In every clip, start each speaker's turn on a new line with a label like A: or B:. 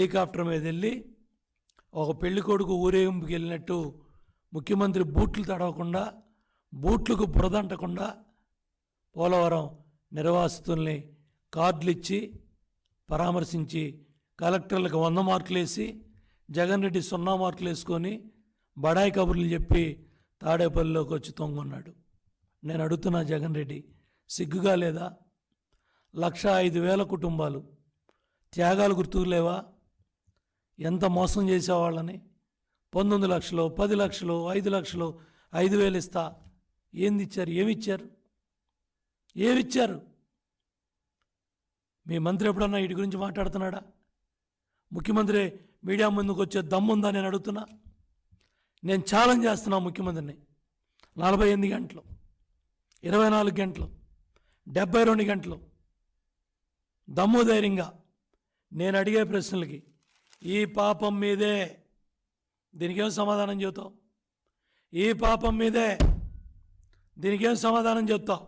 A: helicopter మీద వెళ్ళి ఒక పెళ్లి కొడుకు ఊరేగింపుకి వెళ్ళినట్టు ముఖ్యమంత్రి బూట్లు తడవకుండా బూట్లకు బురదంటకుండా పోలవరం నిర్వాసితుల్ని కార్డులు ఇచ్చి పరామర్శించి కలెక్టర్లకు వంద మార్కులు వేసి జగన్ రెడ్డి సున్నా మార్కులు వేసుకొని బడాయి కబుర్లు చెప్పి తాడేపల్లిలోకి వచ్చి తొంగున్నాడు నేను అడుగుతున్నా జగన్ రెడ్డి సిగ్గుగా లేదా లక్ష ఐదు వేల కుటుంబాలు త్యాగాలు గుర్తులేవా ఎంత మోసం చేసేవాళ్ళని పంతొమ్మిది లక్షలు పది లక్షలు ఐదు లక్షలు ఐదు వేలు ఇస్తా ఏంది ఇచ్చారు ఏమిచ్చారు ఏమిచ్చారు మీ మంత్రి ఎప్పుడన్నా వీటి గురించి మాట్లాడుతున్నాడా ముఖ్యమంత్రి మీడియా ముందుకు వచ్చే దమ్ముందా నేను అడుగుతున్నా నేను ఛాలెంజ్ చేస్తున్నా ముఖ్యమంత్రిని నలభై ఎనిమిది గంటలు ఇరవై నాలుగు గంటలు డెబ్బై రెండు గంటలు దమ్ము ధైర్యంగా నేను అడిగే ప్రశ్నలకి ఈ పాపం మీదే దీనికేం సమాధానం చెబుతాం ఈ పాపం మీదే దీనికేం సమాధానం చెప్తాం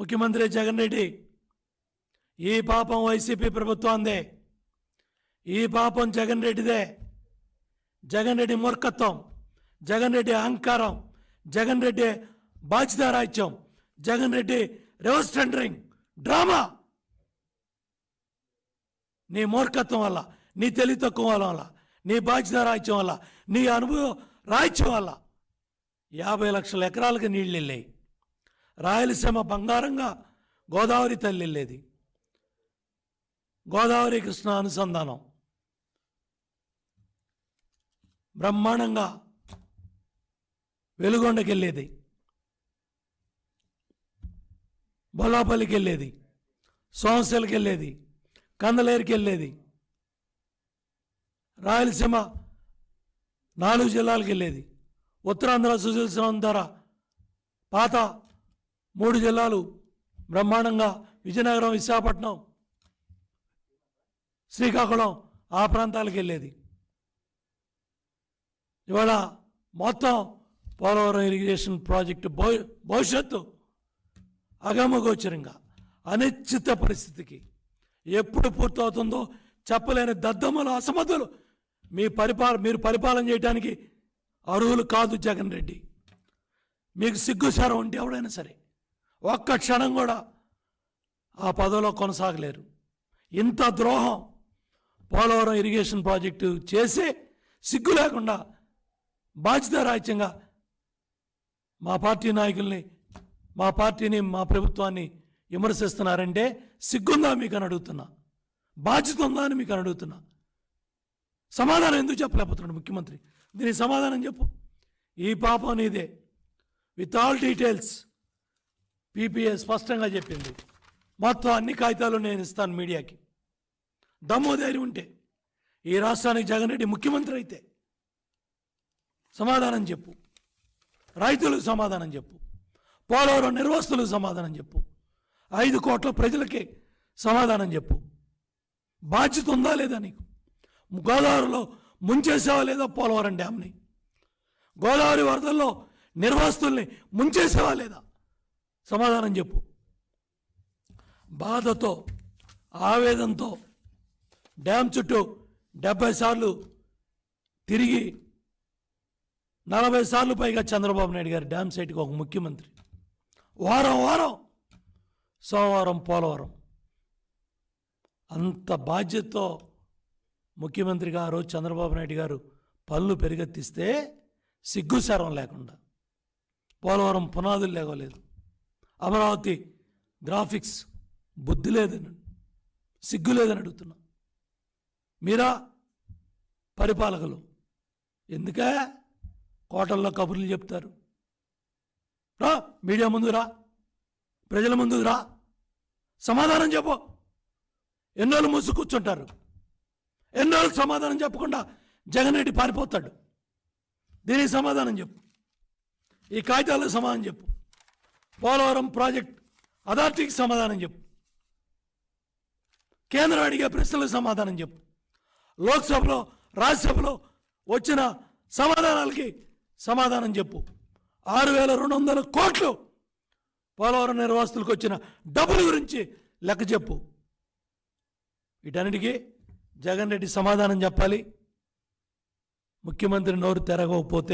A: ముఖ్యమంత్రి జగన్ రెడ్డి ఈ పాపం వైసీపీ ప్రభుత్వాందే ఈ పాపం జగన్ రెడ్డిదే జగన్ రెడ్డి మూర్ఖత్వం జగన్ రెడ్డి అహంకారం జగన్ రెడ్డి బాధ్యతారాహిత్యం Jagan Reddy reverse tendering drama నీ మూర్ఖత్వం వల్ల నీ తెలివి తక్కువ వల్ల నీ బాధ్యత రాహిత్యం వల్ల నీ అనుభవం రాహిత్యం వల్ల యాభై లక్షల ఎకరాలకు నీళ్ళు వెళ్ళాయి రాయలసీమ బంగారంగా గోదావరి తల్లి వెళ్ళేది గోదావరి కృష్ణ అనుసంధానం బ్రహ్మాండంగా వెలుగొండకి వెళ్ళేది బొల్లాపల్లికి వెళ్ళేది సోమశలకి వెళ్ళేది కందలేరికి వెళ్ళేది రాయలసీమ నాలుగు జిల్లాలకు వెళ్ళేది ఉత్తరాంధ్ర సుశీల్సనం ద్వారా పాత మూడు జిల్లాలు బ్రహ్మాండంగా విజయనగరం విశాఖపట్నం శ్రీకాకుళం ఆ ప్రాంతాలకు వెళ్ళేది ఇవాళ మొత్తం పోలవరం ఇరిగేషన్ ప్రాజెక్టు భవి భవిష్యత్తు అగమగోచరంగా అనిశ్చిత పరిస్థితికి ఎప్పుడు పూర్తవుతుందో చెప్పలేని దద్దమ్మలు అసమర్థులు మీ పరిపాల మీరు పరిపాలన చేయడానికి అర్హులు కాదు జగన్ రెడ్డి మీకు సిగ్గుసారం ఉంటే ఎవడైనా సరే ఒక్క క్షణం కూడా ఆ పదవిలో కొనసాగలేరు ఇంత ద్రోహం పోలవరం ఇరిగేషన్ ప్రాజెక్టు చేసి సిగ్గు లేకుండా బాధ్యతారాహిత్యంగా మా పార్టీ నాయకుల్ని మా పార్టీని మా ప్రభుత్వాన్ని విమర్శిస్తున్నారంటే సిగ్గుందా మీకు అని అడుగుతున్నా బాధ్యత ఉందా అని మీకు అని అడుగుతున్నా సమాధానం ఎందుకు చెప్పలేకపోతున్నాడు ముఖ్యమంత్రి దీనికి సమాధానం చెప్పు ఈ పాపం నీదే విత్ ఆల్ డీటెయిల్స్ పీపీఏ స్పష్టంగా చెప్పింది మొత్తం అన్ని కాగితాలు నేను ఇస్తాను మీడియాకి దమ్ము ధైర్యం ఉంటే ఈ రాష్ట్రానికి జగన్ రెడ్డి ముఖ్యమంత్రి అయితే సమాధానం చెప్పు రైతులకు సమాధానం చెప్పు పోలవరం నిర్వాస్తులకు సమాధానం చెప్పు ఐదు కోట్ల ప్రజలకే సమాధానం చెప్పు బాధ్యత ఉందా లేదా నీకు గోదావరిలో ముంచేసావా లేదా పోలవరం డ్యామ్ని గోదావరి వరదల్లో నిర్వాస్తుల్ని ముంచేసావా లేదా సమాధానం చెప్పు బాధతో ఆవేదంతో డ్యామ్ చుట్టూ డెబ్బై సార్లు తిరిగి నలభై సార్లు పైగా చంద్రబాబు నాయుడు గారు డ్యామ్ సైట్కి ఒక ముఖ్యమంత్రి వారం వారం సోమవారం పోలవరం అంత బాధ్యతతో ముఖ్యమంత్రిగా ఆ రోజు చంద్రబాబు నాయుడు గారు పనులు పెరిగెత్తిస్తే సిగ్గుసారం లేకుండా పోలవరం పునాదులు లేవలేదు అమరావతి గ్రాఫిక్స్ బుద్ధి లేదని సిగ్గు లేదని అడుగుతున్నా మీరా పరిపాలకులు ఎందుకే కోటల్లో కబుర్లు చెప్తారు రా మీడియా ముందు రా ప్రజల ముందు రా సమాధానం చెప్పు ఎన్నోళ్ళు మూసి కూర్చుంటారు ఎన్నోళ్ళు సమాధానం చెప్పకుండా జగన్ రెడ్డి పారిపోతాడు దీనికి సమాధానం చెప్పు ఈ కాగితాలకు సమాధానం చెప్పు పోలవరం ప్రాజెక్ట్ అథారిటీకి సమాధానం చెప్పు కేంద్రం అడిగే ప్రశ్నలకు సమాధానం చెప్పు లోక్సభలో రాజ్యసభలో వచ్చిన సమాధానాలకి సమాధానం చెప్పు ఆరు వేల రెండు వందల కోట్లు పోలవరం నిర్వాసులకు వచ్చిన డబ్బుల గురించి లెక్క చెప్పు వీటన్నిటికీ జగన్ రెడ్డి సమాధానం చెప్పాలి ముఖ్యమంత్రి నోరు తెరగకపోతే